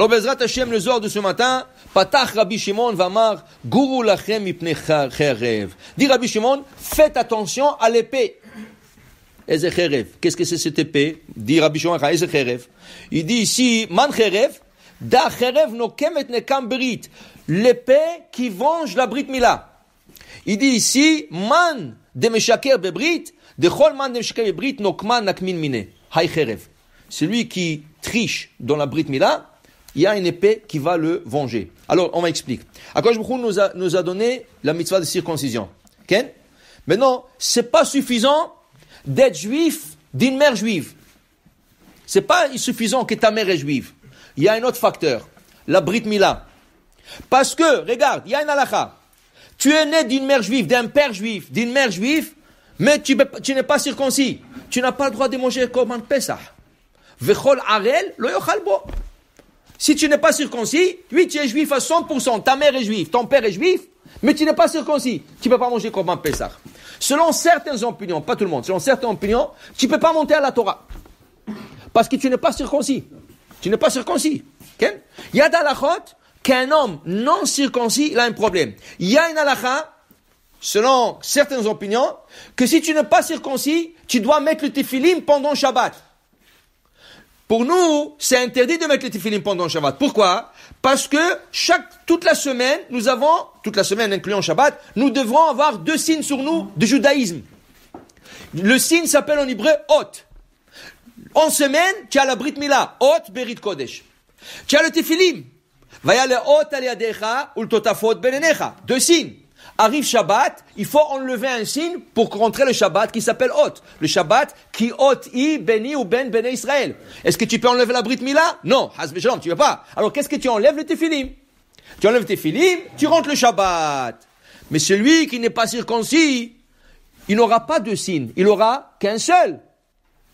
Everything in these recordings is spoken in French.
Alors, Bezrat Hashem, le de ce matin, Patach Rabbi Shimon Vamar, Guru Lachem Ipne Dit Rabbi Shimon, faites attention à l'épée. Qu'est-ce que c'est cette épée Dit Rabbi Shimon, ah, Il dit ici, Man Cherev, Da Cherev kemet Nekam L'épée qui venge la Brit Mila. Il dit ici, Man de Meshaker Bebrit, de Chol Man de Meshaker Bebrit, Nokman Nakmin Mine. Hay Cherev. Celui qui triche dans la Brit Mila, il y a une épée qui va le venger. Alors, on m'explique. Akash Bukhoun nous a, nous a donné la mitzvah de circoncision. Mais non, c'est pas suffisant d'être juif d'une mère juive. C'est pas suffisant que ta mère est juive. Il y a un autre facteur, la Brit Mila. Parce que, regarde, il y a une halakha. Tu es né d'une mère juive, d'un père juif, d'une mère juive, mais tu, n'es pas circoncis. Tu n'as pas le droit de manger comme un Pesach. Si tu n'es pas circoncis, oui, tu es juif à 100%. Ta mère est juive, ton père est juif, mais tu n'es pas circoncis. Tu ne peux pas manger comme un Pessah. Selon certaines opinions, pas tout le monde, selon certaines opinions, tu ne peux pas monter à la Torah. Parce que tu n'es pas circoncis. Tu n'es pas circoncis. Il y a d'alachot qu'un homme non circoncis, il a un problème. Il y a une alacha, selon certaines opinions, que si tu n'es pas circoncis, tu dois mettre le tefilim pendant Shabbat. Pour nous, c'est interdit de mettre les Tifilim pendant le Shabbat. Pourquoi Parce que chaque, toute la semaine, nous avons, toute la semaine incluant Shabbat, nous devrons avoir deux signes sur nous du judaïsme. Le signe s'appelle en hébreu Ot. En semaine, tu as la Brit Mila, hot Berit Kodesh. Tu as le Tefilim. le Deux signes. Arrive Shabbat, il faut enlever un signe pour rentrer le Shabbat qui s'appelle Hot. Le Shabbat qui Hot i béni ou ben béni Israël. Est-ce que tu peux enlever la Brit Mila Non, Shalom, tu veux pas. Alors qu'est-ce que tu enlèves le Tefilim Tu enlèves le Tefilim, tu rentres le Shabbat. Mais celui qui n'est pas circoncis, il n'aura pas de signe, il aura qu'un seul.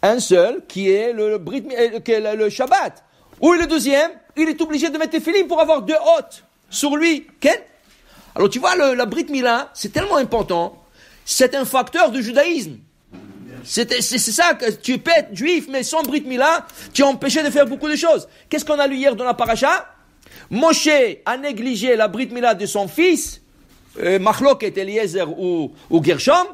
Un seul qui est le, Brit, euh, le, Shabbat. Ou le deuxième, il est obligé de mettre Tefilim pour avoir deux Hôtes sur lui. Quel alors tu vois, la Brit Mila, c'est tellement important. C'est un facteur du judaïsme. C'est ça, que tu peux être juif, mais sans Brit Mila, tu es empêché de faire beaucoup de choses. Qu'est-ce qu'on a lu hier dans la paracha Moshe a négligé la Brit Mila de son fils, euh, Machlok était Eliezer ou, ou Gershom.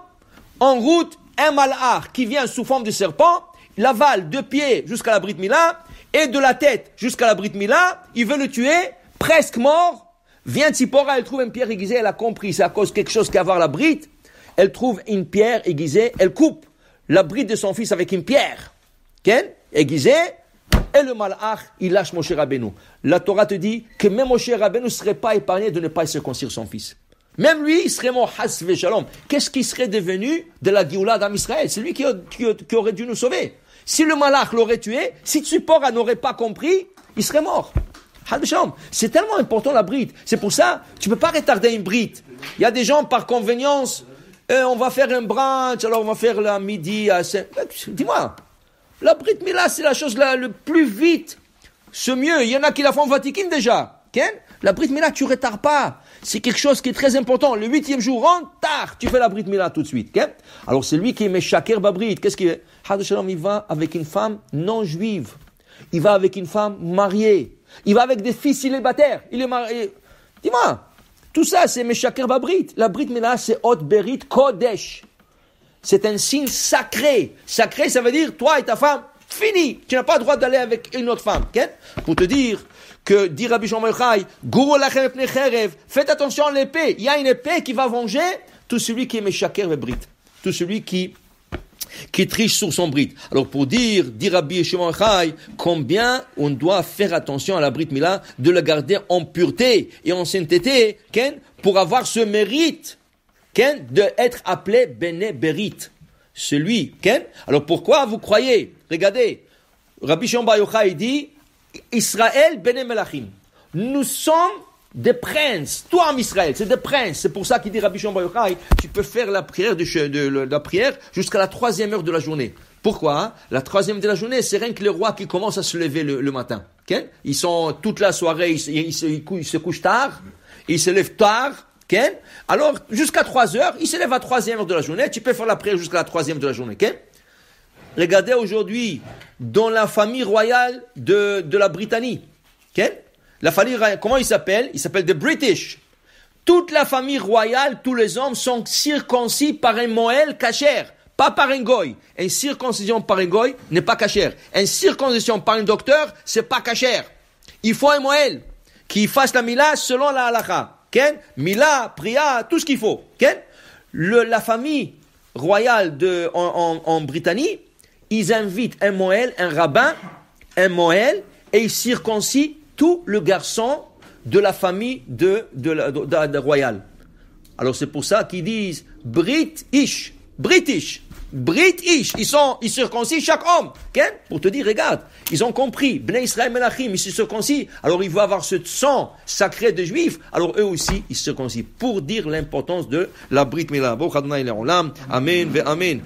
En route, un malhar qui vient sous forme de serpent, l'avale de pied jusqu'à la Brit Mila, et de la tête jusqu'à la Brit Mila, il veut le tuer, presque mort, Vient Tzipora, elle trouve une pierre aiguisée, elle a compris, c'est à cause quelque chose qui la bride. Elle trouve une pierre aiguisée, elle coupe la bride de son fils avec une pierre. Ken, aiguisée, et le malach, il lâche Moshe Rabbeinu. La Torah te dit que même Moshe Rabbeinu ne serait pas épargné de ne pas se circoncire son fils. Même lui, il serait mort Qu'est-ce qui serait devenu de la dioula d'Am Israël C'est lui qui, aurait dû nous sauver. Si le malach l'aurait tué, si Tzipora n'aurait pas compris, il serait mort. C'est tellement important la bride. C'est pour ça, tu ne peux pas retarder une bride. Il y a des gens par convenience, euh, on va faire un brunch, alors on va faire la midi à 5. Dis-moi, la bride Mila, c'est la chose la, le plus vite, ce mieux. Il y en a qui la font en Vatican déjà. La bride Mila, tu ne retardes pas. C'est quelque chose qui est très important. Le huitième jour, en tard, tu fais la bride Mila tout de suite. Alors c'est lui qui met à bride. Qu'est-ce qu'il fait il va avec une femme non juive. Il va avec une femme mariée. Il va avec des filles célibataires. Il est marié. Dis-moi, tout ça, c'est Meshaker Babrit. La Brit là, c'est Hot Berit Kodesh. C'est un signe sacré. Sacré, ça veut dire, toi et ta femme, fini. Tu n'as pas le droit d'aller avec une autre femme. Pour te dire que, dit Rabbi Jean faites attention à l'épée. Il y a une épée qui va venger tout celui qui est Meshaker Babrit. Tout celui qui qui triche sur son Brite. Alors pour dire, dit Rabbi Yeshua combien on doit faire attention à la Brite Mila, de la garder en pureté et en sainteté, pour avoir ce mérite, Ken, de être appelé Bene Berit. Celui, Ken. Alors pourquoi vous croyez Regardez, Rabbi Shimon dit, Israël Bene Melachim. Nous sommes des princes. Toi, en Israël, c'est des princes. C'est pour ça qu'il dit Rabbi Shimon Yochai, tu peux faire la prière, de, la prière jusqu'à la troisième heure de la journée. Pourquoi La troisième de la journée, c'est rien que les rois qui commencent à se lever le, matin. ils sont toute la soirée, ils, se, couchent tard, ils se lèvent tard. Alors, jusqu'à trois heures, ils se lèvent à troisième heure de la journée. Tu peux faire la prière jusqu'à la troisième de la journée. Regardez aujourd'hui dans la famille royale de, de la Britannie. La famille royale, comment il s'appelle Il s'appelle The British. Toute la famille royale, tous les hommes sont circoncis par un moël cachère, pas par un goy. Une circoncision par un goy n'est pas cachère. Une circoncision par un docteur, c'est pas cachère. Il faut un moël qui fasse la mila selon la halakha. Mila, priya, tout ce qu'il faut. la famille royale de, en, Britannie, ils invitent un moël, un rabbin, un moël, et ils circoncisent tout le garçon de la famille de, de, la, royale. Alors c'est pour ça qu'ils disent British, British, British. Ils sont, ils circoncisent chaque homme, Pour te dire, regarde, ils ont compris. Bnei Israël Menachim, ils se circoncisent. Alors ils vont avoir ce sang sacré de juifs. Alors eux aussi, ils se circoncisent pour dire l'importance de la Brit Milah. Amen, amen.